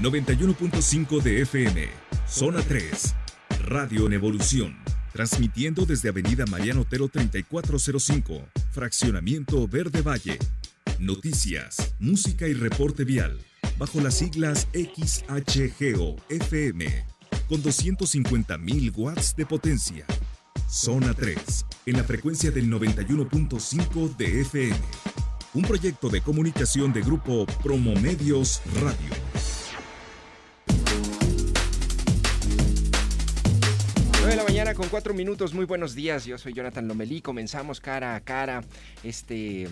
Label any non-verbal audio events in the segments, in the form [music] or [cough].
91.5 de FM, Zona 3, Radio en Evolución, transmitiendo desde Avenida Mariano Otero 3405, Fraccionamiento Verde Valle. Noticias, música y reporte vial, bajo las siglas XHGO FM, con 250.000 watts de potencia. Zona 3, en la frecuencia del 91.5 de FM. Un proyecto de comunicación de grupo Promomedios Radio. mañana con cuatro minutos. Muy buenos días. Yo soy Jonathan Lomelí. Comenzamos cara a cara este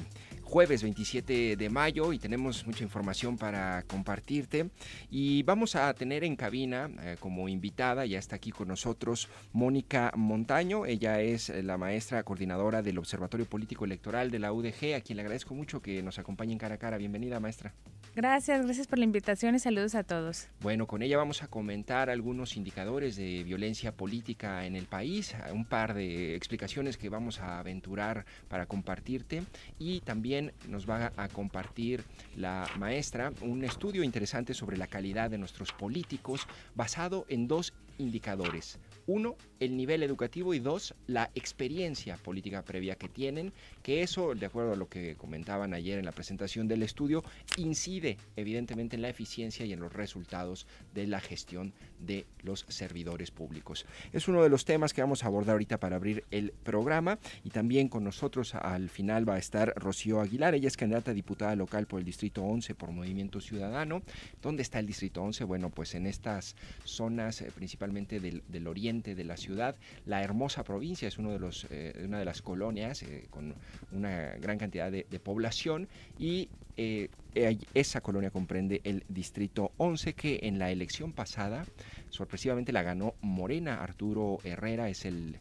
jueves 27 de mayo y tenemos mucha información para compartirte. Y vamos a tener en cabina eh, como invitada, ya está aquí con nosotros Mónica Montaño. Ella es eh, la maestra coordinadora del Observatorio Político Electoral de la UDG, a quien le agradezco mucho que nos acompañe en cara a cara. Bienvenida, maestra. Gracias, gracias por la invitación y saludos a todos. Bueno, con ella vamos a comentar algunos indicadores de violencia política en el país, un par de explicaciones que vamos a aventurar para compartirte y también nos va a compartir la maestra un estudio interesante sobre la calidad de nuestros políticos basado en dos indicadores, uno, el nivel educativo y dos, la experiencia política previa que tienen, que eso, de acuerdo a lo que comentaban ayer en la presentación del estudio, incide evidentemente en la eficiencia y en los resultados de la gestión de los servidores públicos. Es uno de los temas que vamos a abordar ahorita para abrir el programa y también con nosotros al final va a estar Rocío Aguilar, ella es candidata diputada local por el Distrito 11 por Movimiento Ciudadano. ¿Dónde está el Distrito 11? Bueno, pues en estas zonas eh, principalmente del oriente de la ciudad. La hermosa provincia es uno de los, eh, una de las colonias eh, con una gran cantidad de, población y eh, esa colonia comprende el distrito 11 que en la elección pasada sorpresivamente la ganó Morena. Arturo Herrera es el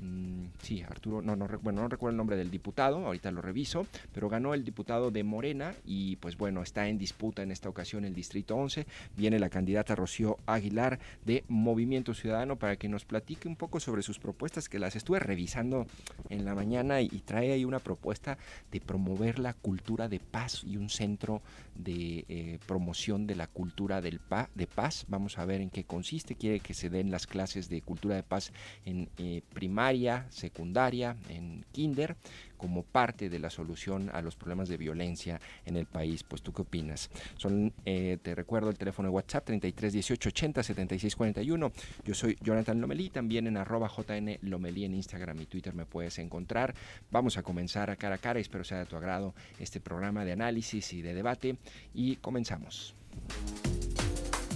Mm, sí, Arturo, no, no, no recuerdo el nombre del diputado, ahorita lo reviso, pero ganó el diputado de Morena y pues bueno, está en disputa en esta ocasión el Distrito 11. Viene la candidata Rocío Aguilar de Movimiento Ciudadano para que nos platique un poco sobre sus propuestas que las estuve revisando en la mañana y, trae ahí una propuesta de promover la cultura de paz y un centro de eh, promoción de la cultura del de paz. Vamos a ver en qué consiste. Quiere que se den las clases de cultura de paz en eh, primaria secundaria, en kinder, como parte de la solución a los problemas de violencia en el país. Pues tú qué opinas? Son, eh, te recuerdo el teléfono de WhatsApp 33 18 80 76 41. Yo soy Jonathan Lomelí, también en arroba JN Lomelí en Instagram y Twitter me puedes encontrar. Vamos a comenzar a cara a cara, espero sea de tu agrado este programa de análisis y de debate y comenzamos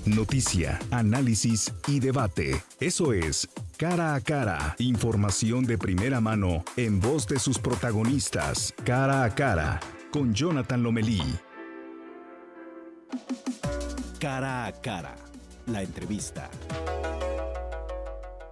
noticia, análisis y debate. Eso es Cara a Cara, información de primera mano en voz de sus protagonistas. Cara a Cara, con Jonathan Lomelí. Cara a Cara, la entrevista.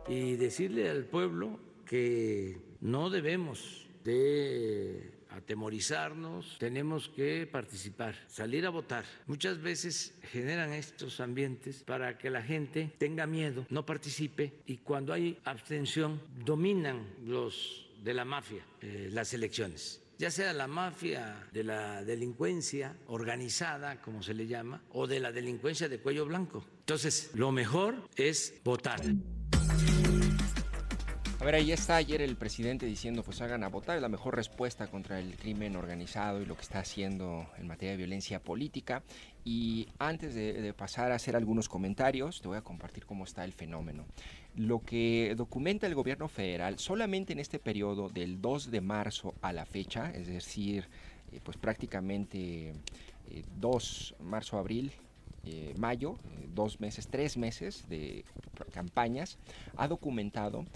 Y decirle al pueblo que no debemos de atemorizarnos, tenemos que participar, salir a votar. Muchas veces generan estos ambientes para que la gente tenga miedo, no participe y cuando hay abstención dominan los de la mafia eh, las elecciones ya sea la mafia de la delincuencia organizada, como se le llama, o de la delincuencia de cuello blanco. Entonces, lo mejor es votar. A ver, ahí está ayer el presidente diciendo, pues hagan a votar, la mejor respuesta contra el crimen organizado y lo que está haciendo en materia de violencia política. Y antes de, pasar a hacer algunos comentarios, te voy a compartir cómo está el fenómeno. Lo que documenta el gobierno federal solamente en este periodo del 2 de marzo a la fecha, es decir, eh, pues prácticamente 2 eh, 2 marzo-abril, eh, mayo, eh, dos meses, tres meses de campañas, ha documentado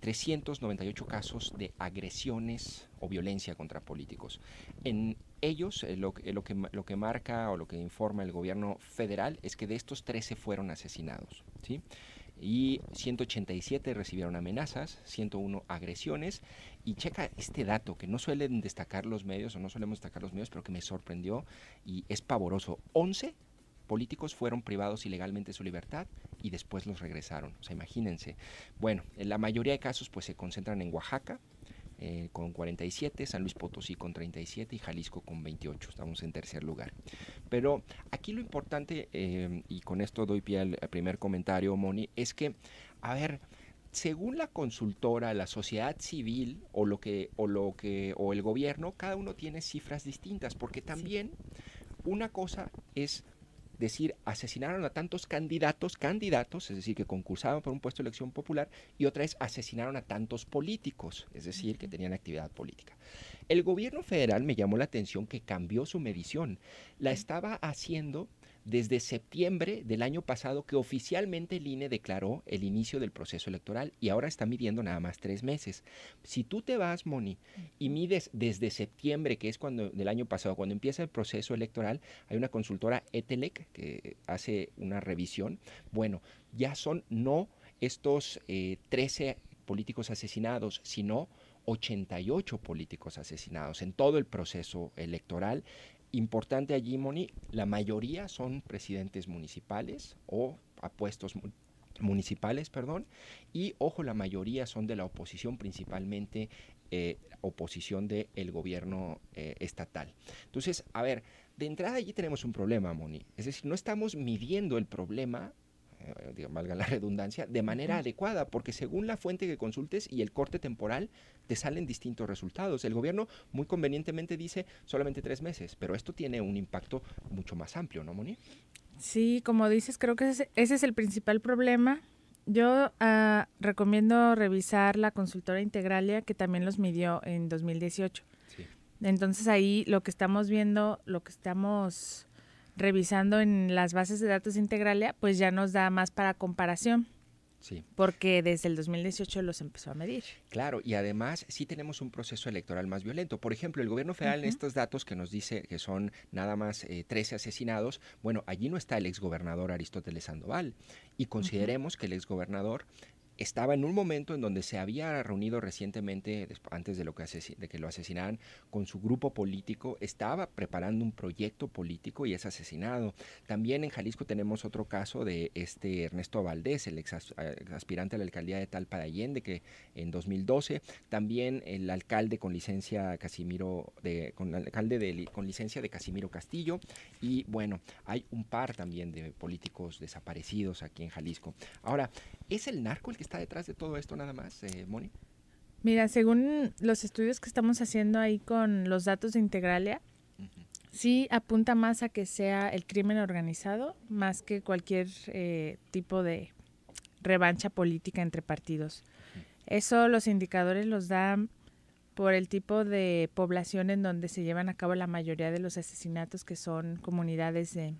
398 eh, casos de agresiones o violencia contra políticos. En ellos, lo, que, lo que marca o lo que informa el gobierno federal es que de estos 13 fueron asesinados. ¿sí? Y 187 recibieron amenazas, 101 agresiones. Y checa este dato que no suelen destacar los medios o no solemos destacar los medios, pero que me sorprendió y es pavoroso. 11 políticos fueron privados ilegalmente de su libertad y después los regresaron. O sea, imagínense. Bueno, en la mayoría de casos pues se concentran en Oaxaca, eh, con 47, San Luis Potosí con 37 y Jalisco con 28. Estamos en tercer lugar. Pero aquí lo importante, eh, y con esto doy pie al, primer comentario, Moni, es que, a ver, según la consultora, la sociedad civil o lo que o lo que o el gobierno, cada uno tiene cifras distintas, porque también una cosa es es decir asesinaron a tantos candidatos, candidatos, es decir, que concursaban por un puesto de elección popular, y otra vez asesinaron a tantos políticos, es decir, que tenían actividad política. El gobierno federal me llamó la atención que cambió su medición, la estaba haciendo desde septiembre del año pasado que oficialmente el INE declaró el inicio del proceso electoral y ahora está midiendo nada más tres meses. Si tú te vas, Moni, y mides desde septiembre, que es cuando del año pasado, cuando empieza el proceso electoral, hay una consultora ETELEC que hace una revisión. Bueno, ya son no estos 13 eh, políticos asesinados, sino 88 políticos asesinados en todo el proceso electoral importante allí, Moni, la mayoría son presidentes municipales o apuestos municipales, perdón, y ojo, la mayoría son de la oposición, principalmente eh, oposición del gobierno eh, estatal. Entonces, a ver, de entrada allí tenemos un problema, Moni, es decir, no estamos midiendo el problema eh, valga la [laughs] redundancia, de manera adecuada, porque según la fuente que consultes y el corte temporal, te salen distintos resultados. El gobierno muy convenientemente dice solamente tres meses, pero esto tiene un impacto mucho más amplio, ¿no, Moni? Sí, como dices, creo que ese, es el principal problema. Yo ah, recomiendo revisar la consultora Integralia, que también los midió en 2018. Entonces ahí lo que estamos viendo, lo que estamos revisando en las bases de datos de Integralia, pues ya nos da más para comparación. Sí. Porque desde el 2018 los empezó a medir. Claro, y además sí tenemos un proceso electoral más violento. Por ejemplo, el gobierno federal en estos datos que nos dice que son nada más 13 eh, asesinados, bueno, allí no está el exgobernador Aristóteles Sandoval. Y consideremos que el exgobernador estaba en un momento en donde se había reunido recientemente, antes de, lo que de que lo asesinaran, con su grupo político, estaba preparando un proyecto político y es asesinado. También en Jalisco tenemos otro caso de este Ernesto Valdés, el ex eh, aspirante a la alcaldía de Talpa de Allende, que en 2012, también el alcalde con licencia Casimiro, de, con alcalde de, con licencia de Casimiro Castillo, y bueno, hay un par también de políticos desaparecidos aquí en Jalisco. Ahora, ¿es el narco el que está detrás de todo esto nada más, eh, Moni? Mira, según los estudios que estamos haciendo ahí con los datos de Integralia, sí apunta más a que sea el crimen organizado más que cualquier eh, tipo de revancha política entre partidos. Eso los indicadores los dan por el tipo de población en donde se llevan a cabo la mayoría de los asesinatos, que son comunidades de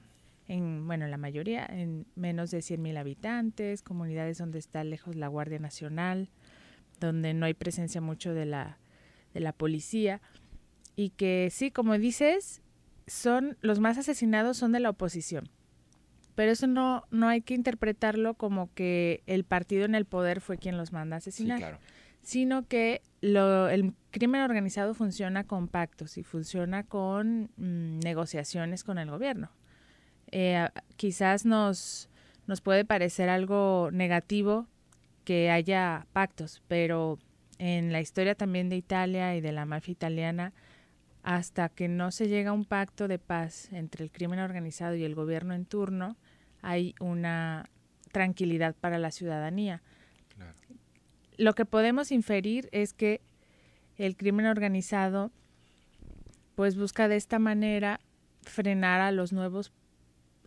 en, bueno, la mayoría, en menos de 100.000 habitantes, comunidades donde está lejos la Guardia Nacional, donde no hay presencia mucho de la, de la policía, y que sí, como dices, son los más asesinados son de la oposición. Pero eso no, no hay que interpretarlo como que el partido en el poder fue quien los manda a asesinar, sino que lo, el crimen organizado funciona con pactos y funciona con mm, negociaciones con el gobierno. Eh, quizás nos, nos puede parecer algo negativo que haya pactos, pero en la historia también de Italia y de la mafia italiana, hasta que no se llega a un pacto de paz entre el crimen organizado y el gobierno en turno, hay una tranquilidad para la ciudadanía. Lo que podemos inferir es que el crimen organizado pues busca de esta manera frenar a los nuevos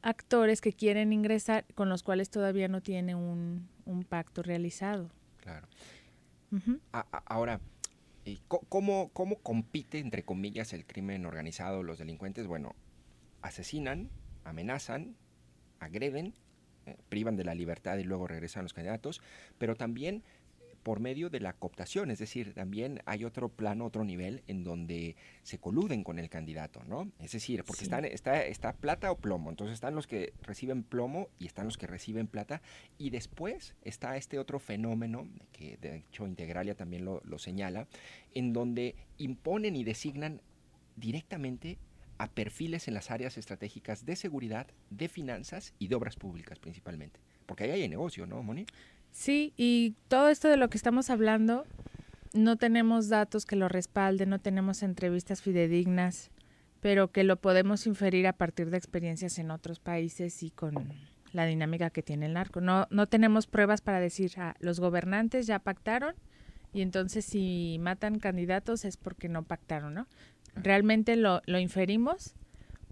actores que quieren ingresar con los cuales todavía no tiene un, pacto realizado. Claro. ahora, eh, ¿cómo, ¿cómo compite, entre comillas, el crimen organizado, los delincuentes? Bueno, asesinan, amenazan, agreden, eh, privan de la libertad y luego regresan los candidatos, pero también por medio de la cooptación, es decir, también hay otro plano, otro nivel en donde se coluden con el candidato, ¿no? Es decir, porque está, está plata o plomo, entonces están los que reciben plomo y están los que reciben plata, y después está este otro fenómeno, que de hecho Integralia también lo, lo señala, en donde imponen y designan directamente a perfiles en las áreas estratégicas de seguridad, de finanzas y de obras públicas principalmente. Porque ahí hay negocio, ¿no, Moni? Sí, y todo esto de lo que estamos hablando, no tenemos datos que lo respalden, no tenemos entrevistas fidedignas, pero que lo podemos inferir a partir de experiencias en otros países y con la dinámica que tiene el arco. No, no tenemos pruebas para decir, ah, los gobernantes ya pactaron y entonces si matan candidatos es porque no pactaron, ¿no? Ah. Realmente lo, lo inferimos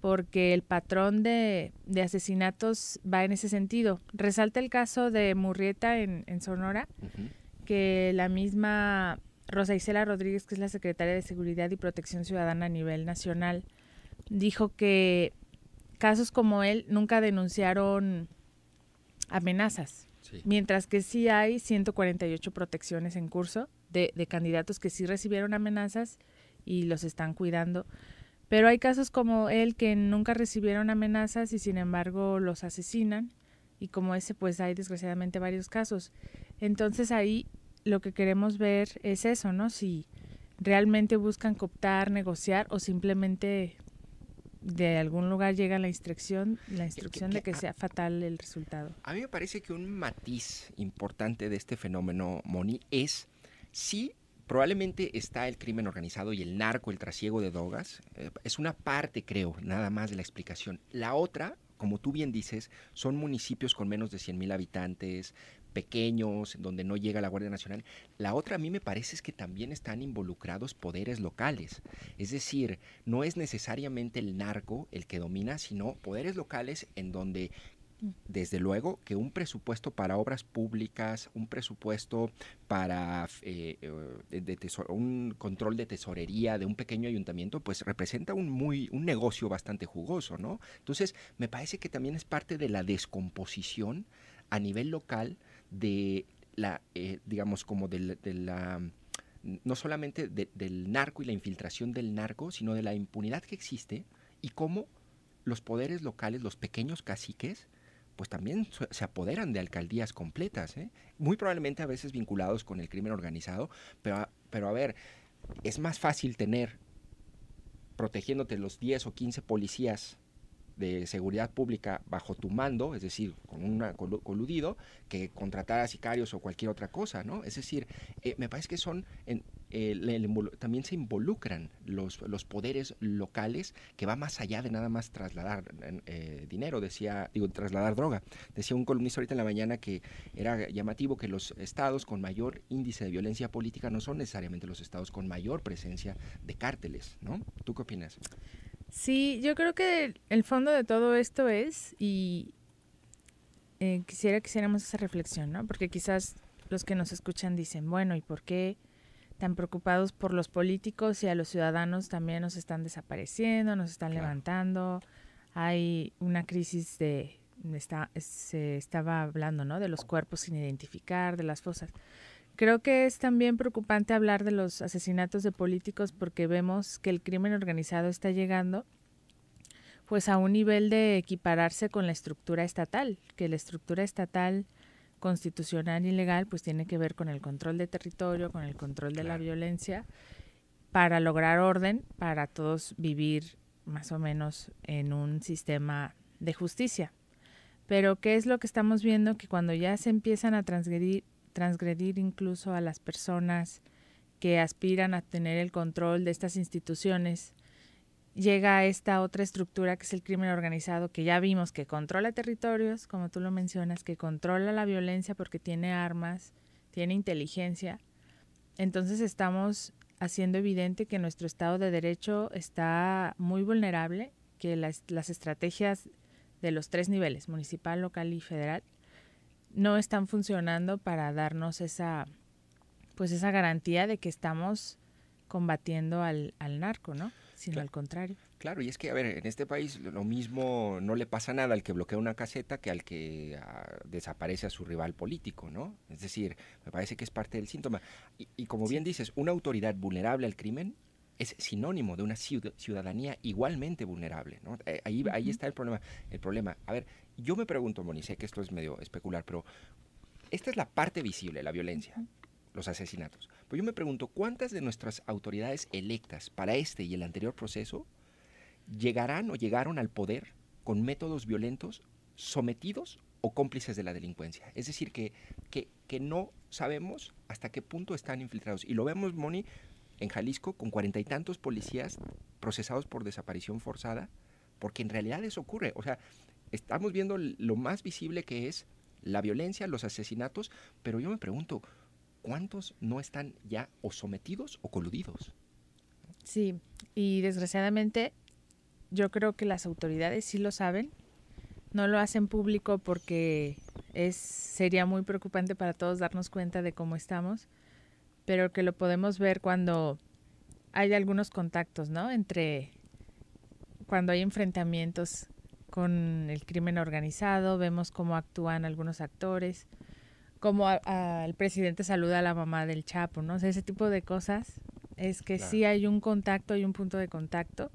porque el patrón de, asesinatos va en ese sentido. Resalta el caso de Murrieta en, Sonora, que la misma Rosa Isela Rodríguez, que es la secretaria de Seguridad y Protección Ciudadana a nivel nacional, dijo que casos como él nunca denunciaron amenazas, mientras que sí hay 148 protecciones en curso de candidatos que sí recibieron amenazas y los están cuidando. Pero hay casos como el que nunca recibieron amenazas y sin embargo los asesinan. Y como ese, pues hay desgraciadamente varios casos. Entonces ahí lo que queremos ver es eso, ¿no? Si realmente buscan cooptar, negociar o simplemente de algún lugar llega la instrucción, la instrucción de que sea fatal el resultado. A mí me parece que un matiz importante de este fenómeno, Moni, es si Probablemente está el crimen organizado y el narco, el trasiego de drogas. Eh, es una parte, creo, nada más de la explicación. La otra, como tú bien dices, son municipios con menos de 100 mil habitantes, pequeños, donde no llega la Guardia Nacional. La otra a mí me parece es que también están involucrados poderes locales. Es decir, no es necesariamente el narco el que domina, sino poderes locales en donde desde luego que un presupuesto para obras públicas, un presupuesto para eh, eh, un control de tesorería de un pequeño ayuntamiento, pues representa un muy un negocio bastante jugoso, ¿no? Entonces me parece que también es parte de la descomposición a nivel local de la, eh, digamos como de, la no solamente del narco y la infiltración del narco, sino de la impunidad que existe y cómo los poderes locales, los pequeños caciques, pues también se apoderan de alcaldías completas, ¿eh? muy probablemente a veces vinculados con el crimen organizado, pero, pero a ver, es más fácil tener protegiéndote los 10 o 15 policías de seguridad pública bajo tu mando, es decir, con un coludido, que contratar sicarios o cualquier otra cosa, ¿no? Es decir, eh, me parece que son, en, eh, también se involucran los, los poderes locales que va más allá de nada más trasladar eh, dinero, decía, digo, trasladar droga. Decía un columnista ahorita en la mañana que era llamativo que los estados con mayor índice de violencia política no son necesariamente los estados con mayor presencia de cárteles, ¿no? ¿Tú qué opinas? Sí, yo creo que el fondo de todo esto es, y eh, quisiera que hiciéramos esa reflexión, ¿no? Porque quizás los que nos escuchan dicen, bueno, ¿y por qué tan preocupados por los políticos y a los ciudadanos también nos están desapareciendo, nos están levantando? Hay una crisis de, se estaba hablando, ¿no? De los cuerpos sin identificar, de las fosas. Creo que es también preocupante hablar de los asesinatos de políticos porque vemos que el crimen organizado está llegando pues a un nivel de equipararse con la estructura estatal, que la estructura estatal constitucional y legal pues tiene que ver con el control de territorio, con el control de la violencia para lograr orden, para todos vivir más o menos en un sistema de justicia. Pero ¿qué es lo que estamos viendo? Que cuando ya se empiezan a transgredir, transgredir incluso a las personas que aspiran a tener el control de estas instituciones, llega a esta otra estructura que es el crimen organizado, que ya vimos que controla territorios, como tú lo mencionas, que controla la violencia porque tiene armas, tiene inteligencia. Entonces estamos haciendo evidente que nuestro Estado de Derecho está muy vulnerable, que las, estrategias de los tres niveles, municipal, local y federal, no están funcionando para darnos esa, pues esa garantía de que estamos combatiendo al, al narco, ¿no? Sino al contrario. Claro, y es que, a ver, en este país lo mismo no le pasa nada al que bloquea una caseta que al que ah, desaparece a su rival político, ¿no? Es decir, me parece que es parte del síntoma. Y, como bien dices, una autoridad vulnerable al crimen es sinónimo de una ciudadanía igualmente vulnerable. ¿no? Eh, ahí, ahí está el problema. El problema, a ver, yo me pregunto, Moni, sé que esto es medio especular, pero esta es la parte visible, la violencia, los asesinatos. Pues yo me pregunto, ¿cuántas de nuestras autoridades electas para este y el anterior proceso llegarán o llegaron al poder con métodos violentos sometidos o cómplices de la delincuencia. Es decir, que, que, que, no sabemos hasta qué punto están infiltrados. Y lo vemos, Moni, en Jalisco, con cuarenta y tantos policías procesados por desaparición forzada, porque en realidad eso ocurre. O sea, estamos viendo lo más visible que es la violencia, los asesinatos, pero yo me pregunto, ¿cuántos no están ya o sometidos o coludidos? Sí, y desgraciadamente yo creo que las autoridades sí lo saben, no lo hacen público porque es sería muy preocupante para todos darnos cuenta de cómo estamos, pero que lo podemos ver cuando hay algunos contactos, ¿no? Entre cuando hay enfrentamientos con el crimen organizado, vemos cómo actúan algunos actores, cómo el presidente saluda a la mamá del Chapo, ¿no? O ese tipo de cosas es que sí hay un contacto, hay un punto de contacto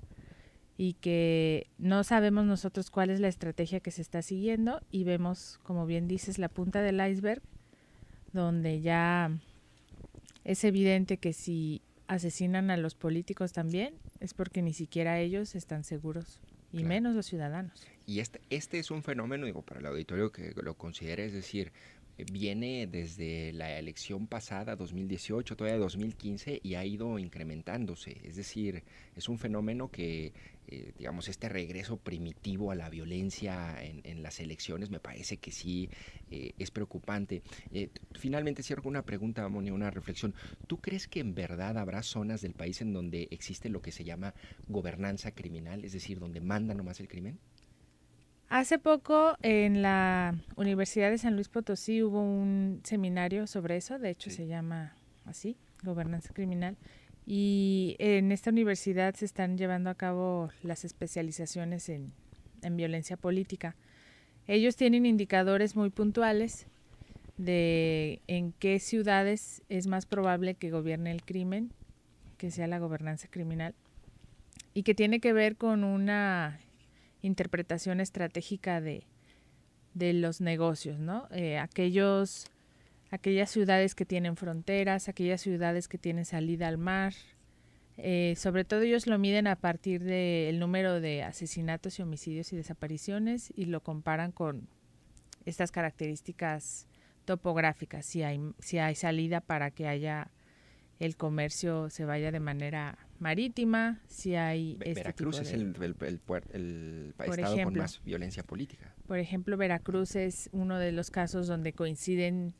y que no sabemos nosotros cuál es la estrategia que se está siguiendo y vemos, como bien dices, la punta del iceberg, donde ya es evidente que si asesinan a los políticos también es porque ni siquiera ellos están seguros. Y menos los ciudadanos. Y este, este es un fenómeno, digo, para el auditorio que lo considere, es decir, viene desde la elección pasada, 2018, todavía 2015, y ha ido incrementándose. Es decir, es un fenómeno que, eh, digamos, este regreso primitivo a la violencia en, las elecciones me parece que sí eh, es preocupante. Eh, finalmente cierro con una pregunta, Moni, una reflexión. ¿Tú crees que en verdad habrá zonas del país en donde existe lo que se llama gobernanza criminal, es decir, donde manda nomás el crimen? Hace poco en la Universidad de San Luis Potosí hubo un seminario sobre eso, de hecho se llama así, Gobernanza Criminal, y en esta universidad se están llevando a cabo las especializaciones en, en violencia política. Ellos tienen indicadores muy puntuales de en qué ciudades es más probable que gobierne el crimen, que sea la gobernanza criminal, y que tiene que ver con una interpretación estratégica de, de los negocios, ¿no? Eh, aquellos, aquellas ciudades que tienen fronteras, aquellas ciudades que tienen salida al mar. Eh, sobre todo ellos lo miden a partir del número de asesinatos y homicidios y desapariciones y lo comparan con estas características topográficas, hay, si hay salida para que haya el comercio se vaya de manera marítima, si hay... Este Veracruz es el, el, estado con más violencia política. Por ejemplo, Veracruz es uno de los casos donde coinciden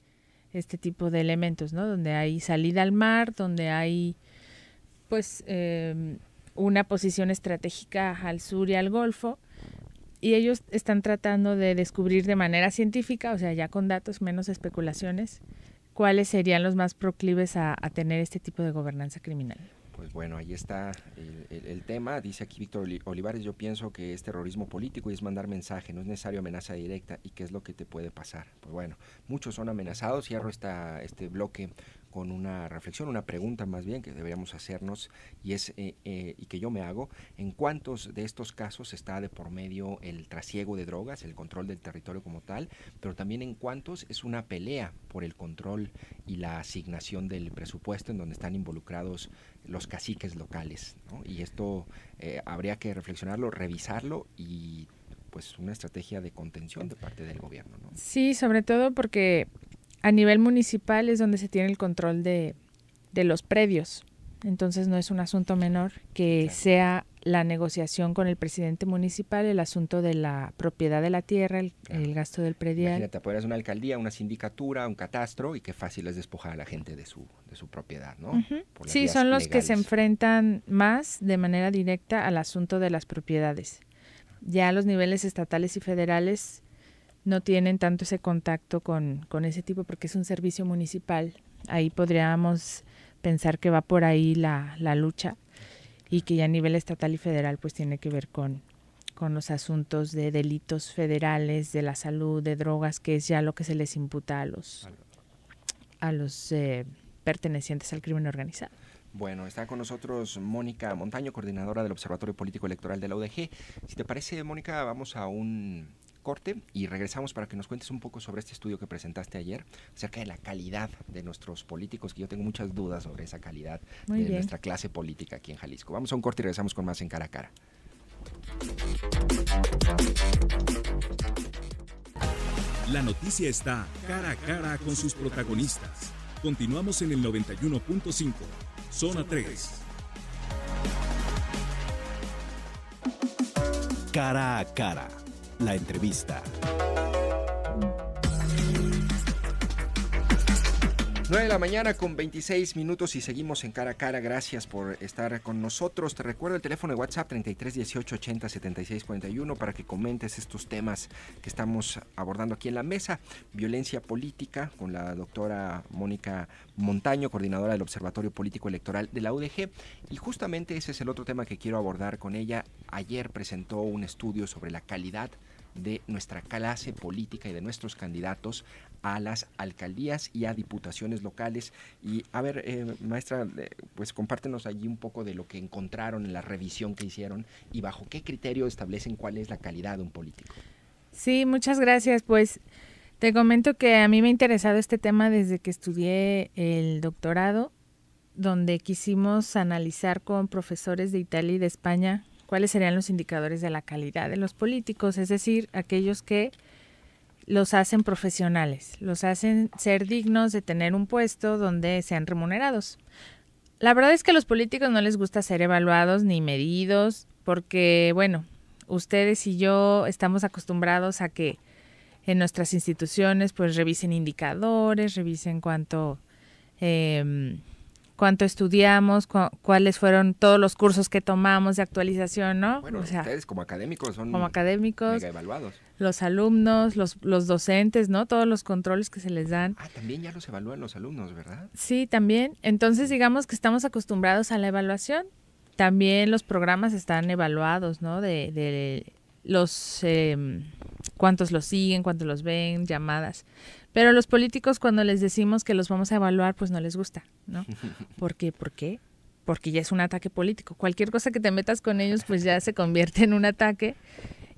este tipo de elementos, ¿no? Donde hay salida al mar, donde hay, pues, em, una posición estratégica al sur y al Golfo. Y ellos están tratando de descubrir de manera científica, o sea, ya con datos, menos especulaciones, cuáles serían los más proclives a, tener este tipo de gobernanza criminal? Pues bueno, ahí está el, tema. Dice aquí Víctor Olivares, yo pienso que es terrorismo político y es mandar mensaje, no es necesario amenaza directa. ¿Y qué es lo que te puede pasar? Pues bueno, muchos son amenazados. Cierro esta, este bloque con una reflexión, una pregunta más bien que deberíamos hacernos y es eh, eh, y que yo me hago, ¿en cuántos de estos casos está de por medio el trasiego de drogas, el control del territorio como tal, pero también en cuántos es una pelea por el control y la asignación del presupuesto en donde están involucrados los caciques locales? Y esto eh, habría que reflexionarlo, revisarlo y pues una estrategia de contención de parte del gobierno. Sí, sobre todo porque a nivel municipal es donde se tiene el control de, de los predios. Entonces no es un asunto menor que sea la negociación con el presidente municipal, el asunto de la propiedad de la tierra, el, gasto del predial. Imagínate, podrías pues, una alcaldía, una sindicatura, un catastro y qué fácil es despojar a la gente de su, de su propiedad, ¿no? Sí, son los que se enfrentan más de manera directa al asunto de las propiedades. Ya a los niveles estatales y federales no tienen tanto ese contacto con, ese tipo porque es un servicio municipal. Ahí podríamos pensar que va por ahí la, lucha y que ya a nivel estatal y federal pues tiene que ver con, con los asuntos de delitos federales, de la salud, de drogas, que es ya lo que se les imputa a los, a los eh, pertenecientes al crimen organizado. Bueno, está con nosotros Mónica Montaño, coordinadora del Observatorio Político Electoral de la UDG. Si te parece, Mónica, vamos a un corte y regresamos para que nos cuentes un poco sobre este estudio que presentaste ayer acerca de la calidad de nuestros políticos, que yo tengo muchas dudas sobre esa calidad de nuestra clase política aquí en Jalisco. Vamos a un corte y regresamos con más en cara a cara. La noticia está cara a cara con sus protagonistas. Continuamos en el 91.5, zona 3. Cara a cara la entrevista. 9 de la mañana con 26 minutos y seguimos en cara a cara. Gracias por estar con nosotros. Te recuerdo el teléfono de WhatsApp 33 18 80 76 41 para que comentes estos temas que estamos abordando aquí en la mesa. Violencia política con la doctora Mónica Montaño, coordinadora del Observatorio Político Electoral de la UDG. Y justamente ese es el otro tema que quiero abordar con ella. Ayer presentó un estudio sobre la calidad de nuestra clase política y de nuestros candidatos a las alcaldías y a diputaciones locales. Y a ver, eh, maestra, eh, pues compártenos allí un poco de lo que encontraron en la revisión que hicieron y bajo qué criterio establecen cuál es la calidad de un político. Sí, muchas gracias. Pues te comento que a mí me ha interesado este tema desde que estudié el doctorado, donde quisimos analizar con profesores de Italia y de España cuáles serían los indicadores de la calidad de los políticos, es decir, aquellos que los hacen profesionales, los hacen ser dignos de tener un puesto donde sean remunerados. La verdad es que a los políticos no les gusta ser evaluados ni medidos, porque, bueno, ustedes y yo estamos acostumbrados a que en nuestras instituciones pues revisen indicadores, revisen cuánto em, cuánto estudiamos, cuáles fueron todos los cursos que tomamos de actualización, ¿no? Bueno, o sea, ustedes como académicos son como académicos, evaluados. Los alumnos, los, docentes, ¿no? Todos los controles que se les dan. Ah, también ya los evalúan los alumnos, ¿verdad? Sí, también. Entonces, digamos que estamos acostumbrados a la evaluación. También los programas están evaluados, ¿no? De, los... Em, cuántos los siguen, cuántos los ven, llamadas. Pero los políticos cuando les decimos que los vamos a evaluar, pues no les gusta, ¿no? [laughs] Porque, ¿por qué? Porque ya es un ataque político. Cualquier cosa que te metas con ellos, pues ya se convierte en un ataque.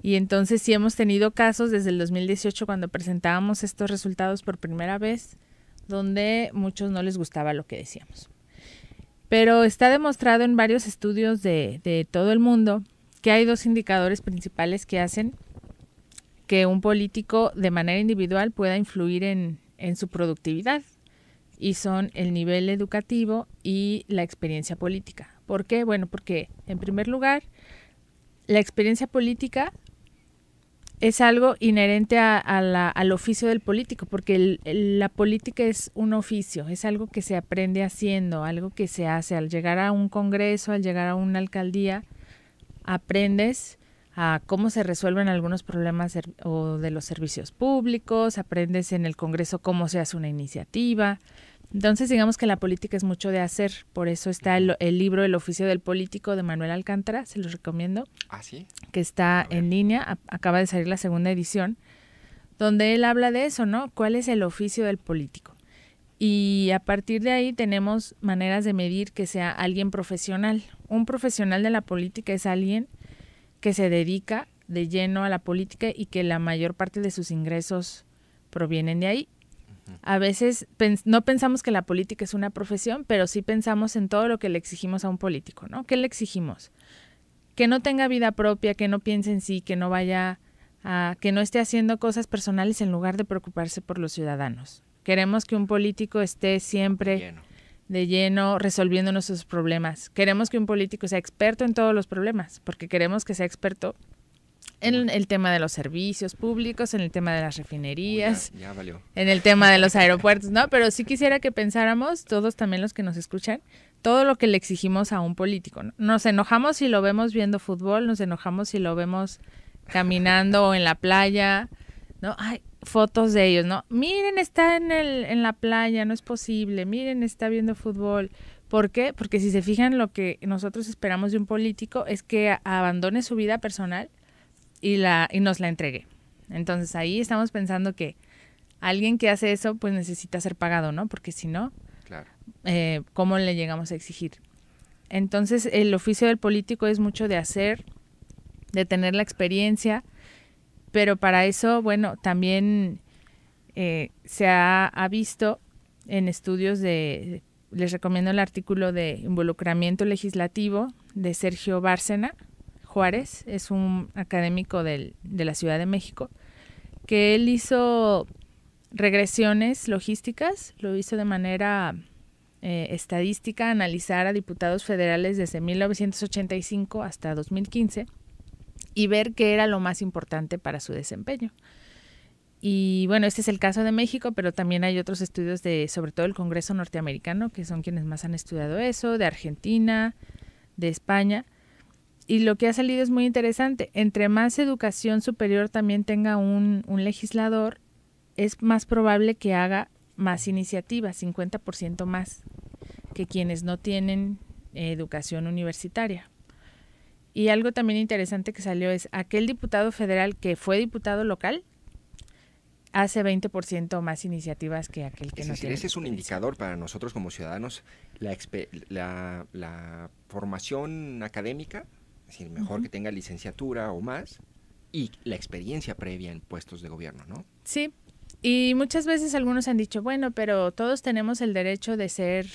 Y entonces sí hemos tenido casos desde el 2018 cuando presentábamos estos resultados por primera vez, donde muchos no les gustaba lo que decíamos. Pero está demostrado en varios estudios de, de todo el mundo que hay dos indicadores principales que hacen que un político de manera individual pueda influir en, su productividad y son el nivel educativo y la experiencia política. ¿Por qué? Bueno, porque en primer lugar, la experiencia política es algo inherente al oficio del político, porque la política es un oficio, es algo que se aprende haciendo, algo que se hace al llegar a un congreso, al llegar a una alcaldía, aprendes a cómo se resuelven algunos problemas o de los servicios públicos, aprendes en el Congreso cómo se hace una iniciativa. Entonces, digamos que la política es mucho de hacer. Por eso está el, libro El oficio del político de Manuel Alcántara, se los recomiendo. Ah, sí. Que está en línea, acaba de salir la segunda edición, donde él habla de eso, ¿no? ¿Cuál es el oficio del político? Y a partir de ahí tenemos maneras de medir que sea alguien profesional. Un profesional de la política es alguien que se dedica de lleno a la política y que la mayor parte de sus ingresos provienen de ahí. A veces no pensamos que la política es una profesión, pero sí pensamos en todo lo que le exigimos a un político, ¿no? ¿Qué le exigimos? Que no tenga vida propia, que no piense en sí, que no vaya a, que no esté haciendo cosas personales en lugar de preocuparse por los ciudadanos. Queremos que un político esté siempre de lleno resolviendo nuestros problemas. Queremos que un político sea experto en todos los problemas, porque queremos que sea experto en el tema de los servicios públicos, en el tema de las refinerías, en el tema de los aeropuertos, ¿no? Pero sí quisiera que pensáramos, todos también los que nos escuchan, todo lo que le exigimos a un político. Nos enojamos si lo vemos viendo fútbol, nos enojamos si lo vemos caminando en la playa, ¿no? Ay, fotos de ellos, ¿no? Miren, está en, el, en la playa, no es posible, miren, está viendo fútbol. ¿Por qué? Porque si se fijan, lo que nosotros esperamos de un político es que abandone su vida personal y, la, y nos la entregue. Entonces ahí estamos pensando que alguien que hace eso, pues necesita ser pagado, ¿no? Porque si no, claro. eh, ¿cómo le llegamos a exigir? Entonces el oficio del político es mucho de hacer, de tener la experiencia, pero para eso, bueno, también eh, se ha, visto en estudios de, les recomiendo el artículo de involucramiento legislativo de Sergio Bárcena Juárez, es un académico de la Ciudad de México, que él hizo regresiones logísticas, lo hizo de manera eh, estadística, analizar a diputados federales desde 1985 hasta 2015 y ver qué era lo más importante para su desempeño. Y bueno, este es el caso de México, pero también hay otros estudios de, sobre todo el Congreso norteamericano, que son quienes más han estudiado eso, de Argentina, de España. Y lo que ha salido es muy interesante. Entre más educación superior también tenga un, un legislador, es más probable que haga más iniciativas, 50% más que quienes no tienen educación universitaria. Y algo también interesante que salió es aquel diputado federal que fue diputado local hace 20% más iniciativas que aquel que no tiene Ese es un indicador para nosotros como ciudadanos, la, formación académica, es decir, mejor que tenga licenciatura o más, y la experiencia previa en puestos de gobierno, ¿no? Sí, y muchas veces algunos han dicho, bueno, pero todos tenemos el derecho de ser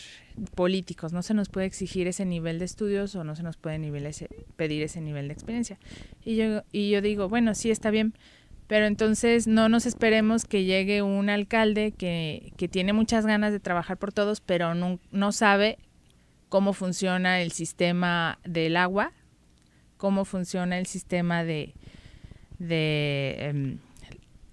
políticos, no se nos puede exigir ese nivel de estudios o no se nos puede nivel ese, pedir ese nivel de experiencia. Y yo, y yo digo, bueno, sí está bien, pero entonces no nos esperemos que llegue un alcalde que, que tiene muchas ganas de trabajar por todos, pero no, no sabe cómo funciona el sistema del agua, cómo funciona el sistema de... de em,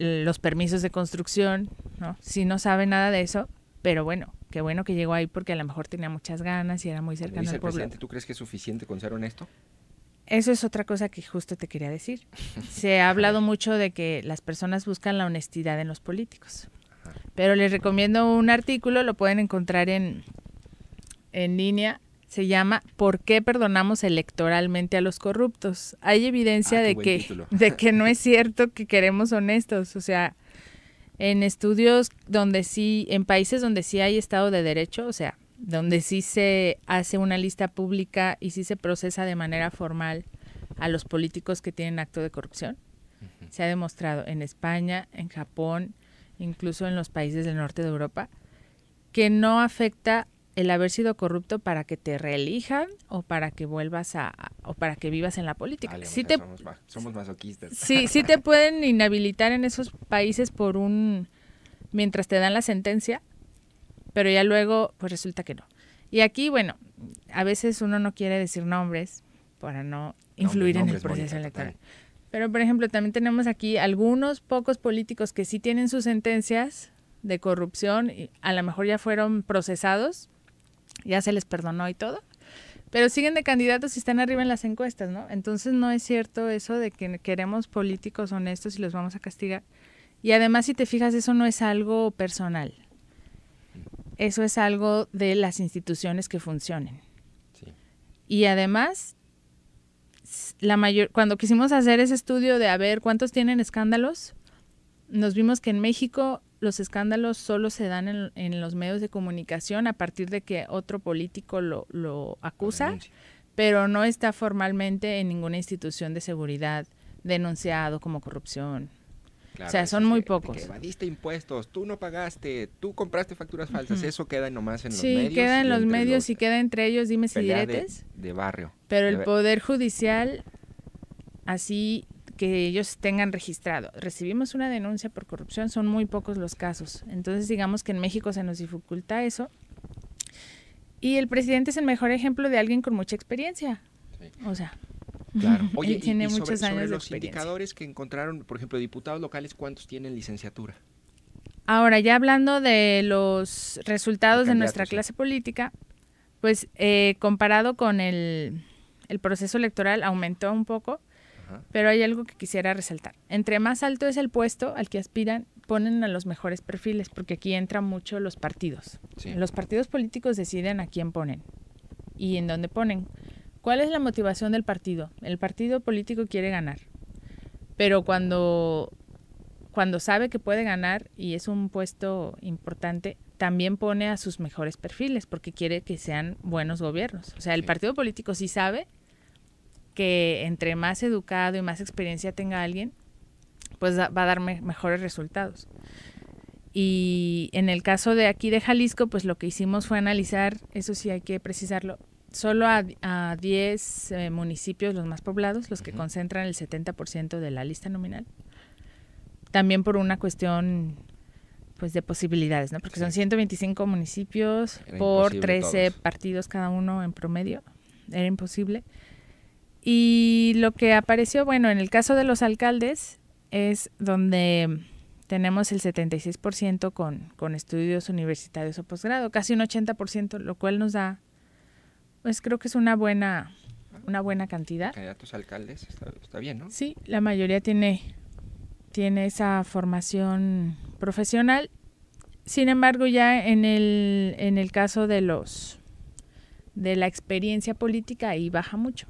los permisos de construcción, ¿no? Si no sabe nada de eso, pero bueno, qué bueno que llegó ahí porque a lo mejor tenía muchas ganas y era muy cercano al pueblo. ¿Tú crees que es suficiente con ser honesto? Eso es otra cosa que justo te quería decir. [laughs] Se ha hablado mucho de que las personas buscan la honestidad en los políticos. Pero les recomiendo un artículo, lo pueden encontrar en, en línea se llama ¿Por qué perdonamos electoralmente a los corruptos? Hay evidencia ah, de, que, de que no es cierto que queremos honestos. O sea, en estudios donde sí, en países donde sí hay Estado de Derecho, o sea, donde sí se hace una lista pública y sí se procesa de manera formal a los políticos que tienen acto de corrupción, se ha demostrado en España, en Japón, incluso en los países del norte de Europa, que no afecta el haber sido corrupto para que te reelijan o para que vuelvas a o para que vivas en la política. te, somos, masoquistas. Sí, sí te [laughs] pueden inhabilitar en esos países por un mientras te dan la sentencia, pero ya luego pues resulta que no. Y aquí, bueno, a veces uno no quiere decir nombres para no influir en el proceso electoral. Pero por ejemplo, también tenemos aquí algunos pocos políticos que sí tienen sus sentencias de corrupción y a lo mejor ya fueron procesados ya se les perdonó y todo, pero siguen de candidatos y están arriba en las encuestas, ¿no? Entonces no es cierto eso de que queremos políticos honestos y los vamos a castigar. Y además, si te fijas, eso no es algo personal. Eso es algo de las instituciones que funcionen. Y además, la mayor, cuando quisimos hacer ese estudio de a ver cuántos tienen escándalos, nos vimos que en México los escándalos solo se dan en, en, los medios de comunicación a partir de que otro político lo, acusa, pero no está formalmente en ninguna institución de seguridad denunciado como corrupción. o sea, son muy pocos. evadiste impuestos, tú no pagaste, tú compraste facturas falsas, eso queda nomás en los medios. Sí, queda en los medios y queda entre ellos, dime si diretes. De, barrio. Pero el Poder Judicial, así que ellos tengan registrado. Recibimos una denuncia por corrupción, son muy pocos los casos. Entonces digamos que en México se nos dificulta eso. Y el presidente es el mejor ejemplo de alguien con mucha experiencia. O sea, [laughs] tiene sobre, muchos años los indicadores que encontraron, por ejemplo, diputados locales, ¿cuántos tienen licenciatura? Ahora, ya hablando de los resultados de nuestra clase política, pues eh, comparado con el, el, proceso electoral aumentó un poco, pero hay algo que quisiera resaltar. Entre más alto es el puesto al que aspiran, ponen a los mejores perfiles, porque aquí entran mucho los partidos. Los partidos políticos deciden a quién ponen y en dónde ponen. ¿Cuál es la motivación del partido? El partido político quiere ganar, pero cuando, cuando sabe que puede ganar y es un puesto importante, también pone a sus mejores perfiles porque quiere que sean buenos gobiernos. O sea, el partido político sí sabe que entre más educado y más experiencia tenga alguien, pues va a dar mejores resultados. Y en el caso de aquí de Jalisco, pues lo que hicimos fue analizar, eso sí hay que precisarlo, solo a 10 eh, municipios los más poblados, los que concentran el 70% de la lista nominal. También por una cuestión pues de posibilidades, ¿no? Porque son 125 municipios por 13 partidos cada uno en promedio. Era imposible. Y lo que apareció, bueno, en el caso de los alcaldes es donde tenemos el 76% con, con estudios universitarios o posgrado, casi un 80%, lo cual nos da, pues creo que es una buena, una buena cantidad. Candidatos alcaldes, está, está bien, ¿no? Sí, la mayoría tiene, tiene esa formación profesional. Sin embargo, ya en el, en el caso de los de la experiencia política ahí baja mucho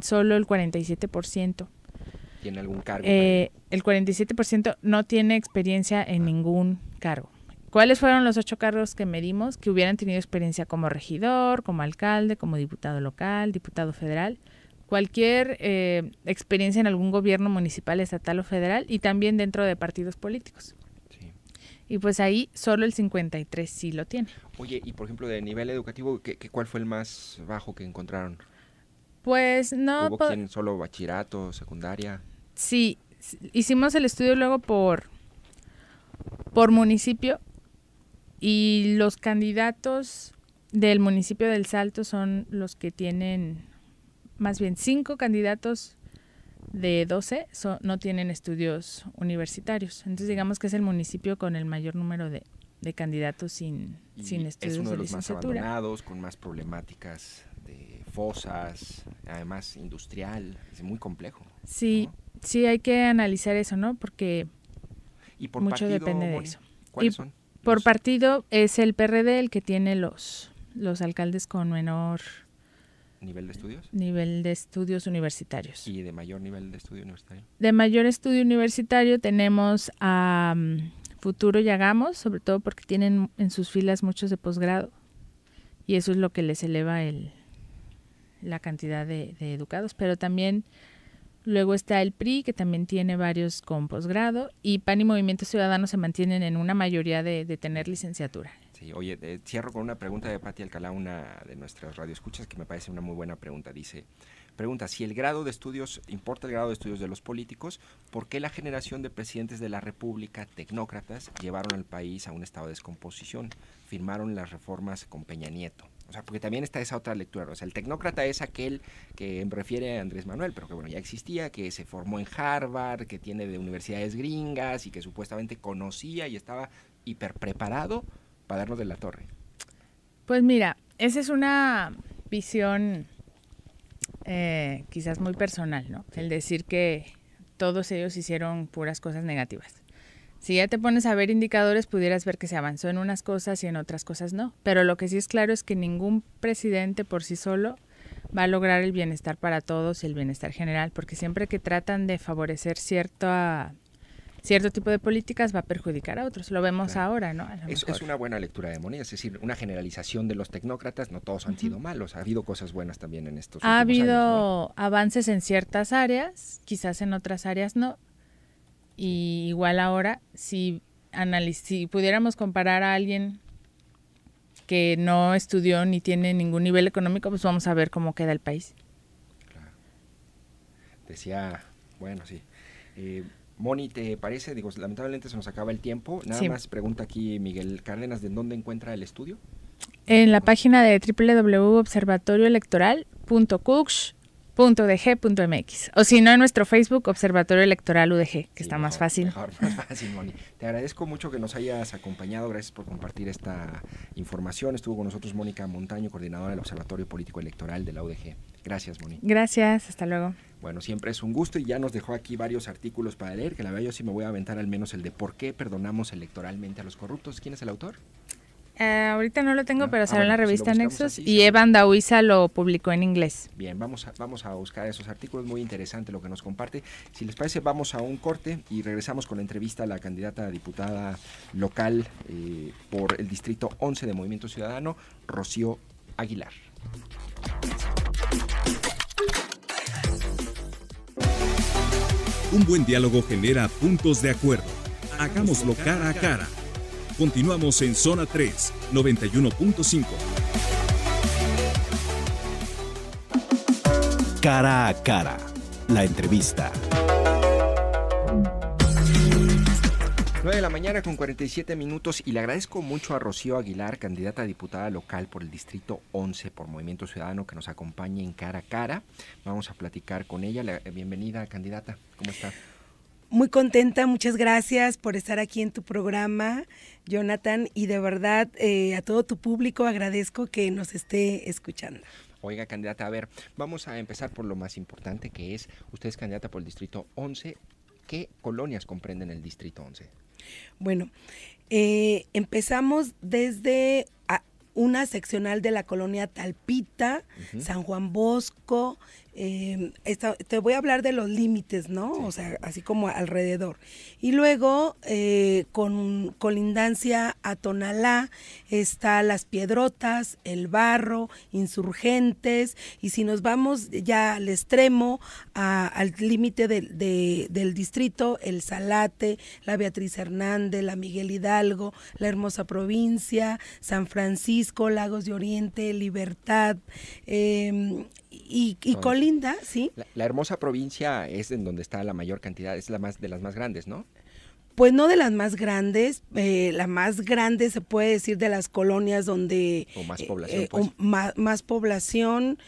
solo el 47%. ¿Tiene algún cargo? Eh, el 47% no tiene experiencia en ah. ningún cargo. ¿Cuáles fueron los ocho cargos que medimos que hubieran tenido experiencia como regidor, como alcalde, como diputado local, diputado federal? Cualquier eh, experiencia en algún gobierno municipal, estatal o federal y también dentro de partidos políticos. Y pues ahí solo el 53 sí lo tiene. Oye, y por ejemplo, de nivel educativo, cuál fue el más bajo que encontraron? Pues no. ¿Hubo quien solo bachillerato, secundaria? Sí, hicimos el estudio luego por, por municipio y los candidatos del municipio del Salto son los que tienen, más bien cinco candidatos de 12 no tienen estudios universitarios. Entonces digamos que es el municipio con el mayor número de, de candidatos sin, sin estudios. Es uno de los más abandonados, con más problemáticas fosas, además industrial, es muy complejo. Sí, sí, hay que analizar eso, ¿no? Porque mucho depende de eso. ¿Cuáles son? Por partido es el PRD el que tiene los, los alcaldes con menor... ¿Nivel de estudios? Nivel de estudios universitarios. ¿Y de mayor nivel de estudio universitario? De mayor estudio universitario tenemos a mm, Futuro y sobre todo porque tienen en sus filas muchos de posgrado. Y eso es lo que les eleva el, la cantidad de, educados, pero también luego está el PRI, que también tiene varios con posgrado, y PAN y Movimiento Ciudadano se mantienen en una mayoría de, tener licenciatura. Sí, oye, eh, cierro con una pregunta de Pati Alcalá, una de nuestras radioescuchas, que me parece una muy buena pregunta. Dice, pregunta, si el grado de estudios, importa el grado de estudios de los políticos, ¿por qué la generación de presidentes de la República, tecnócratas, llevaron al país a un estado de descomposición? Firmaron las reformas con Peña Nieto. O sea, porque también está esa otra lectura. O sea, el tecnócrata es aquel que refiere a Andrés Manuel, pero que bueno, ya existía, que se formó en Harvard, que tiene de universidades gringas y que supuestamente conocía y estaba hiper preparado para darnos de la torre. Pues mira, esa es una visión eh, quizás muy personal, ¿no? El decir que todos ellos hicieron puras cosas negativas. Si ya te pones a ver indicadores, pudieras ver que se avanzó en unas cosas y en otras cosas no. Pero lo que sí es claro es que ningún presidente por sí solo va a lograr el bienestar para todos y el bienestar general, porque siempre que tratan de favorecer cierto tipo de políticas va a perjudicar a otros. Lo vemos ahora, ¿no? Es, una buena lectura de monedas. es decir, una generalización de los tecnócratas, no todos han sido malos, ha habido cosas buenas también en estos. Ha habido avances en ciertas áreas, quizás en otras áreas no, y igual ahora, si, pudiéramos comparar a alguien que no estudió ni tiene ningún nivel económico, pues vamos a ver cómo queda el país. Decía, bueno, sí. Eh, Moni, ¿te parece? Digo, lamentablemente se nos acaba el tiempo. Nada más pregunta aquí Miguel Cárdenas, ¿de dónde encuentra el estudio? En la página de www.observatorioelectoral.cux.com .dg.mx o si no en nuestro Facebook Observatorio Electoral UDG, que está más fácil. [laughs] Te agradezco mucho que nos hayas acompañado, gracias por compartir esta información. Estuvo con nosotros Mónica Montaño, coordinadora del Observatorio Político Electoral de la UDG. Gracias, Moni. Gracias, hasta luego. Bueno, siempre es un gusto y ya nos dejó aquí varios artículos para leer, que la verdad yo sí me voy a aventar al menos el de por qué perdonamos electoralmente a los corruptos. ¿Quién es el autor? Eh, ahorita no lo tengo, ah, pero ah, sale en la revista Nexus y Evan dawisa lo publicó en inglés. Bien, vamos a, vamos a buscar esos artículos, muy interesante lo que nos comparte. Si les parece, vamos a un corte y regresamos con la entrevista a la candidata a diputada local eh, por el Distrito 11 de Movimiento Ciudadano, Rocío Aguilar. Un buen diálogo genera puntos de acuerdo. Hagámoslo cara a cara Continuamos en zona 3, 91.5. Cara a cara, la entrevista. 9 de la mañana con 47 minutos y le agradezco mucho a Rocío Aguilar, candidata a diputada local por el Distrito 11 por Movimiento Ciudadano, que nos acompañe en cara a cara. Vamos a platicar con ella. Eh, bienvenida, candidata. ¿Cómo está? muy contenta, muchas gracias por estar aquí en tu programa, Jonathan, y de verdad eh, a todo tu público agradezco que nos esté escuchando. Oiga, candidata, a ver, vamos a empezar por lo más importante que es, usted es candidata por el Distrito 11, ¿qué colonias comprenden el Distrito 11? Bueno, eh, empezamos desde ah, una seccional de la colonia Talpita, San Juan Bosco, Em, te voy a hablar de los límites, ¿no? O sea, así como alrededor. Y luego, eh, con colindancia a Tonalá, está Las Piedrotas, El Barro, Insurgentes, y si nos vamos ya al extremo, al límite del distrito, El Salate, la Beatriz Hernández, la Miguel Hidalgo, la Hermosa Provincia, San Francisco, Lagos de Oriente, Libertad, em, y, colinda, ¿sí? La, hermosa provincia es en donde está la mayor cantidad, es la más de las más grandes, ¿no? Pues no de las más grandes, eh, la más grande se puede decir de las colonias donde... O más eh, población. Eh, pues. más, población,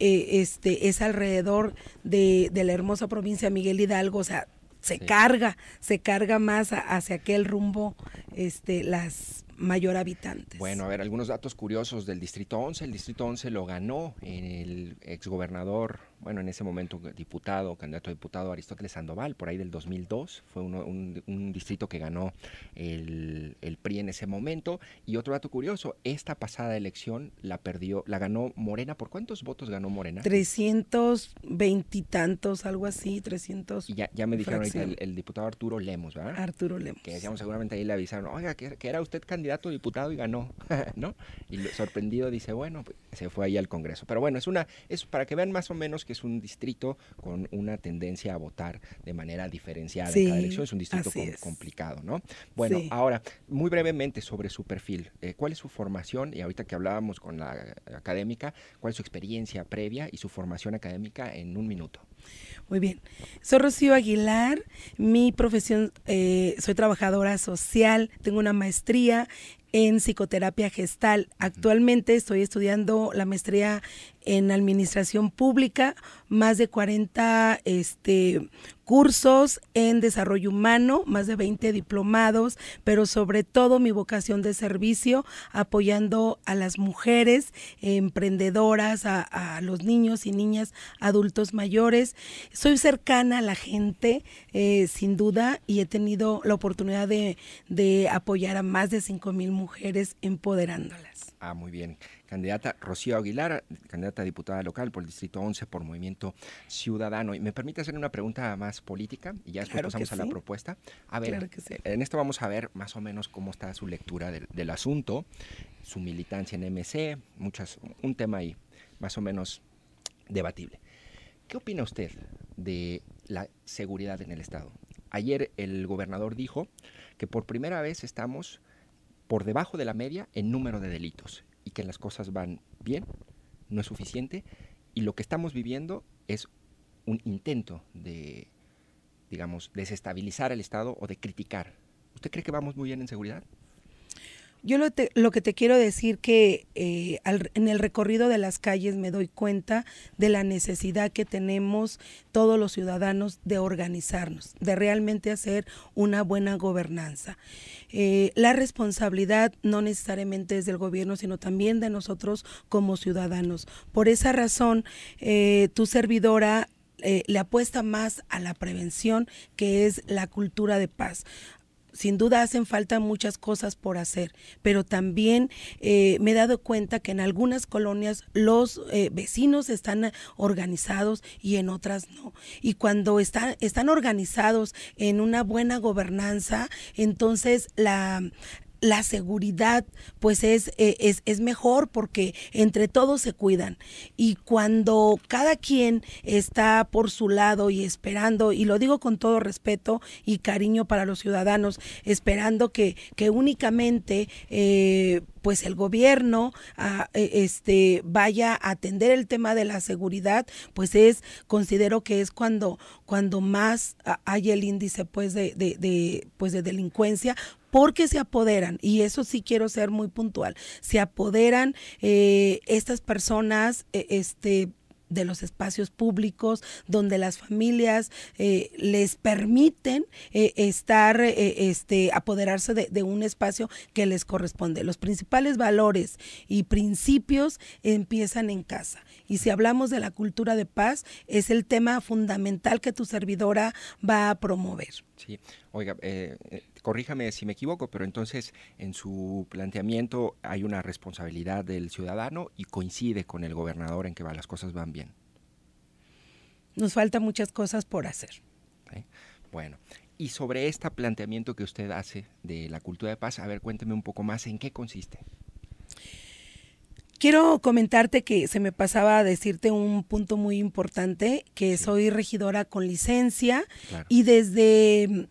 este, es alrededor de, la hermosa provincia Miguel Hidalgo, o sea, se carga, se carga más hacia aquel rumbo este, las mayor habitante. Bueno, a ver, algunos datos curiosos del Distrito 11. El Distrito 11 lo ganó el exgobernador bueno, en ese momento diputado, candidato a diputado Aristóteles Sandoval, por ahí del 2002, fue un, distrito que ganó el, PRI en ese momento. Y otro dato curioso, esta pasada elección la perdió, la ganó Morena, ¿por cuántos votos ganó Morena? 320 y tantos, algo así, 300. ya, ya me dijeron ahorita el, diputado Arturo Lemos, ¿verdad? Arturo Lemos. Que decíamos, seguramente ahí le avisaron, oiga, que, era usted candidato a diputado y ganó, [laughs] ¿no? Y sorprendido dice, bueno, pues, se fue ahí al Congreso. Pero bueno, es una, es para que vean más o menos que es un distrito con una tendencia a votar de manera diferenciada en cada elección. Es un distrito complicado, ¿no? Bueno, ahora, muy brevemente sobre su perfil. Eh, ¿Cuál es su formación? Y ahorita que hablábamos con la académica, ¿cuál es su experiencia previa y su formación académica en un minuto? Muy bien. Soy Rocío Aguilar. Mi profesión, eh, soy trabajadora social. Tengo una maestría en psicoterapia gestal. Actualmente estoy estudiando la maestría en administración pública, más de 40 este, cursos en desarrollo humano, más de 20 diplomados, pero sobre todo mi vocación de servicio, apoyando a las mujeres emprendedoras, a, los niños y niñas, adultos mayores. Soy cercana a la gente, eh, sin duda, y he tenido la oportunidad de, de apoyar a más de 5 mil mujeres mujeres empoderándolas. Ah, muy bien. Candidata Rocío Aguilar, candidata diputada local por el Distrito 11 por Movimiento Ciudadano. ¿Y ¿Me permite hacer una pregunta más política? Y ya después pasamos a la propuesta. A ver, en esto vamos a ver más o menos cómo está su lectura del, del asunto, su militancia en MC, muchas, un tema ahí más o menos debatible. ¿Qué opina usted de la seguridad en el Estado? Ayer el gobernador dijo que por primera vez estamos por debajo de la media en número de delitos y que las cosas van bien, no es suficiente y lo que estamos viviendo es un intento de, digamos, desestabilizar el Estado o de criticar. ¿Usted cree que vamos muy bien en seguridad? Yo lo, que te quiero decir que eh, en el recorrido de las calles me doy cuenta de la necesidad que tenemos todos los ciudadanos de organizarnos, de realmente hacer una buena gobernanza. Eh, la responsabilidad no necesariamente es del gobierno, sino también de nosotros como ciudadanos. Por esa razón, eh, tu servidora le apuesta más a la prevención, que es la cultura de paz sin duda hacen falta muchas cosas por hacer, pero también eh, me he dado cuenta que en algunas colonias los eh, vecinos están eh, organizados y en otras no. Y cuando están organizados en una buena gobernanza, entonces la, la seguridad pues es, e, es, es, mejor porque entre todos se cuidan. Y cuando cada quien está por su lado y esperando, y lo digo con todo respeto y cariño para los ciudadanos, esperando que, que únicamente eh, pues el gobierno e, este, vaya a atender el tema de la seguridad, pues es, considero que es cuando, cuando más hay el índice pues de, de, pues de delincuencia, porque se apoderan, y eso sí quiero ser muy puntual, se apoderan eh, estas personas, e, este, de los espacios públicos, donde las familias eh, les permiten eh, estar, eh, este, apoderarse de, de, un espacio que les corresponde. Los principales valores y principios empiezan en casa. Y si hablamos de la cultura de paz, es el tema fundamental que tu servidora va a promover. Sí, oiga, corríjame si me equivoco, pero entonces en su planteamiento hay una responsabilidad del ciudadano y coincide con el gobernador en que las cosas van bien. Nos faltan muchas cosas por hacer. ¿Eh? Bueno, y sobre este planteamiento que usted hace de la cultura de paz, a ver, cuénteme un poco más en qué consiste. Quiero comentarte que se me pasaba a decirte un punto muy importante, que soy regidora con licencia y desde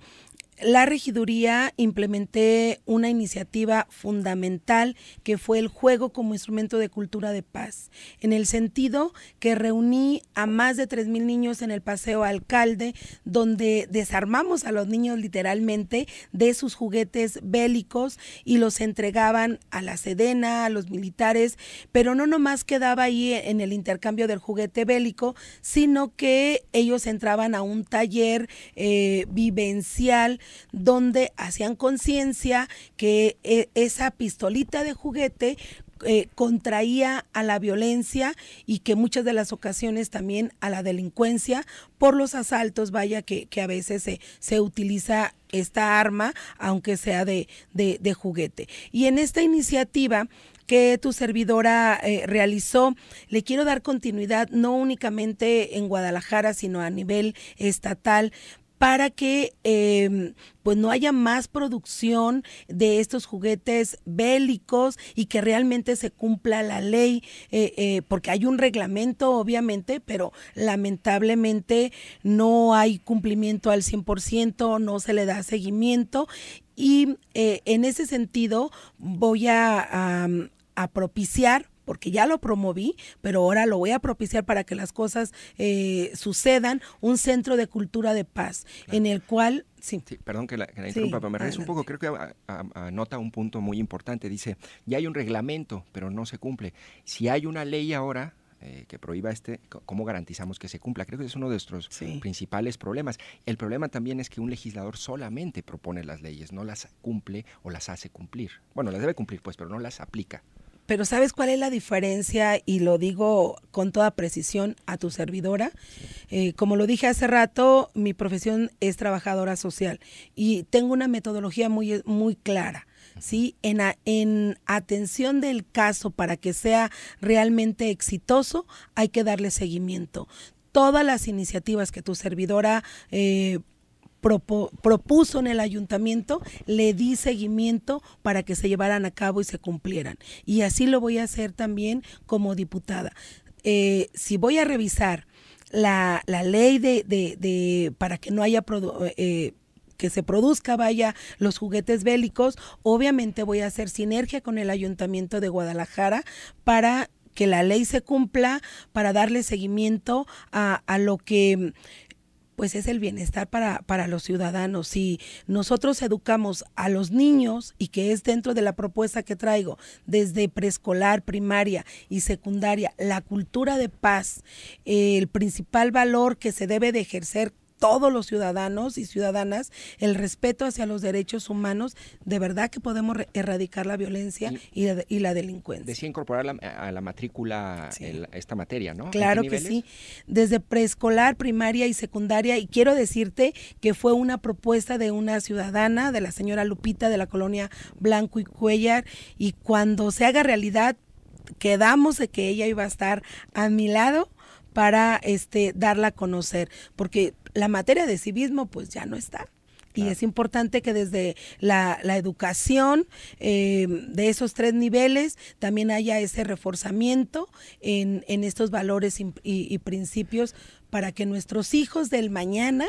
la regiduría implementé una iniciativa fundamental que fue el juego como instrumento de cultura de paz, en el sentido que reuní a más de 3.000 niños en el Paseo Alcalde, donde desarmamos a los niños literalmente de sus juguetes bélicos y los entregaban a la Sedena, a los militares, pero no nomás quedaba ahí en el intercambio del juguete bélico, sino que ellos entraban a un taller eh, vivencial, donde hacían conciencia que eh, esa pistolita de juguete eh, contraía a la violencia y que muchas de las ocasiones también a la delincuencia por los asaltos, vaya que, a veces se, utiliza esta arma, aunque sea de, juguete. Y en esta iniciativa que tu servidora eh, realizó, le quiero dar continuidad no únicamente en Guadalajara, sino a nivel estatal, para que em, pues no haya más producción de estos juguetes bélicos y que realmente se cumpla la ley, eh, eh, porque hay un reglamento obviamente, pero lamentablemente no hay cumplimiento al 100%, no se le da seguimiento y eh, en ese sentido voy a propiciar porque ya lo promoví, pero ahora lo voy a propiciar para que las cosas eh, sucedan, un centro de cultura de paz, en el cual... Sí. perdón que la, interrumpa, pero me regreso un poco, creo que anota un punto muy importante, dice, ya hay un reglamento, pero no se cumple. Si hay una ley ahora, eh, que prohíba este, ¿cómo garantizamos que se cumpla? Creo que es uno de nuestros principales problemas. El problema también es que un legislador solamente propone las leyes, no las cumple o las hace cumplir. Bueno, las debe cumplir, pues, pero no las aplica. Pero ¿sabes cuál es la diferencia? Y lo digo con toda precisión a tu servidora. Eh, como lo dije hace rato, mi profesión es trabajadora social y tengo una metodología muy, muy clara. ¿sí? En, atención del caso para que sea realmente exitoso, hay que darle seguimiento. Todas las iniciativas que tu servidora eh, propuso en el ayuntamiento, le di seguimiento para que se llevaran a cabo y se cumplieran. Y así lo voy a hacer también como diputada. Eh, si voy a revisar la, ley de, para que no haya... Eh, que se produzca, vaya, los juguetes bélicos, obviamente voy a hacer sinergia con el Ayuntamiento de Guadalajara para que la ley se cumpla, para darle seguimiento a, a lo que pues es el bienestar para, para los ciudadanos. Si nosotros educamos a los niños, y que es dentro de la propuesta que traigo, desde preescolar, primaria y secundaria, la cultura de paz, el principal valor que se debe de ejercer todos los ciudadanos y ciudadanas el respeto hacia los derechos humanos, de verdad que podemos erradicar la violencia y, la, delincuencia. Decía incorporar a la matrícula esta materia, ¿no? Claro que sí. Desde preescolar, primaria y secundaria, y quiero decirte que fue una propuesta de una ciudadana, de la señora Lupita de la colonia Blanco y Cuellar, y cuando se haga realidad, quedamos de que ella iba a estar a mi lado para este, darla a conocer, porque la materia de civismo pues ya no está y es importante que desde la, educación eh, de esos tres niveles también haya ese reforzamiento en, estos valores y, principios para que nuestros hijos del mañana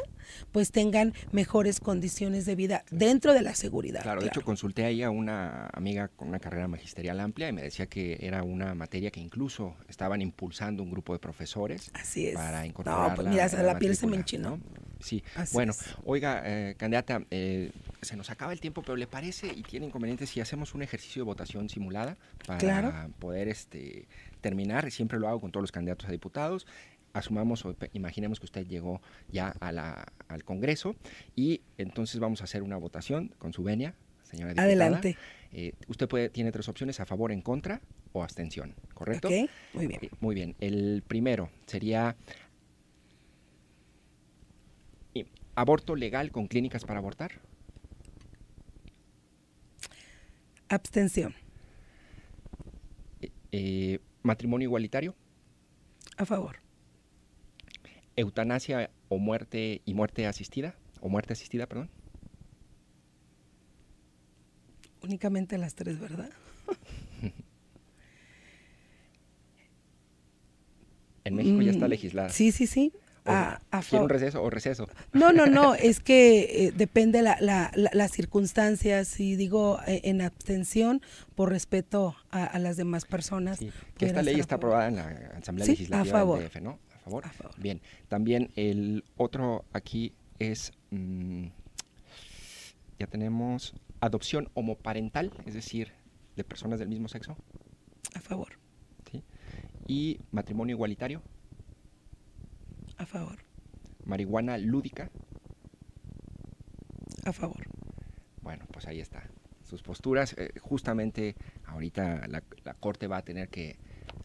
pues tengan mejores condiciones de vida dentro de la seguridad. Claro, de hecho consulté ahí a una amiga con una carrera magisterial amplia y me decía que era una materia que incluso estaban impulsando un grupo de profesores Así para incorporarla. No, pues mira, la, piel se me enchinó. Sí, bueno, oiga, eh, candidata, eh, se nos acaba el tiempo, pero ¿le parece y tiene inconveniente si hacemos un ejercicio de votación simulada para poder este, terminar? Siempre lo hago con todos los candidatos a diputados. Asumamos o imaginemos que usted llegó ya al Congreso y entonces vamos a hacer una votación con su venia, señora diputada. Adelante. Eh, usted puede, tiene tres opciones, a favor, en contra o abstención, ¿correcto? muy bien. muy bien. El primero sería aborto legal con clínicas para abortar? Abstención. Eh, eh, ¿Matrimonio igualitario? A favor. ¿Eutanasia o muerte y muerte asistida? ¿O muerte asistida, perdón? Únicamente las tres, ¿verdad? [laughs] en México ya está mm, legislada. Sí, sí, sí a, ah, un receso o receso. No, no, no, [laughs] es que eh, depende la, las circunstancias, y digo eh, en abstención, por respeto a, las demás personas. que esta ley está aprobada en la Asamblea Legislativa a ¿no? A favor. Bien, también el otro aquí es, mm, ya tenemos adopción homoparental, es decir, de personas del mismo sexo. A favor. Y matrimonio igualitario. A favor. Marihuana lúdica. A favor. Bueno, pues ahí está. Sus posturas. Eh, justamente ahorita la, Corte va a tener que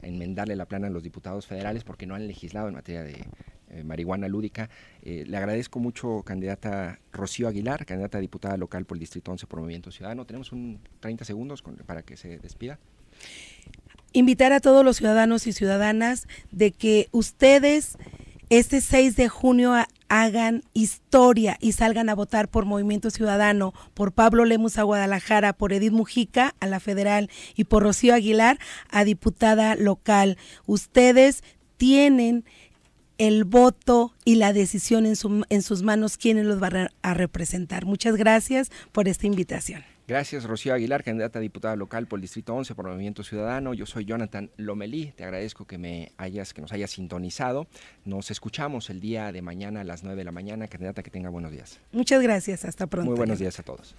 enmendarle la plana a los diputados federales porque no han legislado en materia de eh, marihuana lúdica. Eh, le agradezco mucho, candidata Rocío Aguilar, candidata diputada local por el Distrito 11 por Movimiento Ciudadano. Tenemos un 30 segundos para que se despida invitar a todos los ciudadanos y ciudadanas de que ustedes este 6 de junio hagan historia y salgan a votar por Movimiento Ciudadano, por Pablo Lemus a Guadalajara, por Edith Mujica a la federal y por Rocío Aguilar a diputada local. Ustedes tienen el voto y la decisión en, sus manos, quienes los van a representar. Muchas gracias por esta invitación. Gracias, Rocío Aguilar, candidata a diputada local por el Distrito 11 por Movimiento Ciudadano. Yo soy Jonathan Lomelí. Te agradezco que, me hayas, que nos hayas sintonizado. Nos escuchamos el día de mañana a las 9 de la mañana. Candidata, que tenga buenos días. Muchas gracias. Hasta pronto. Muy buenos días a todos.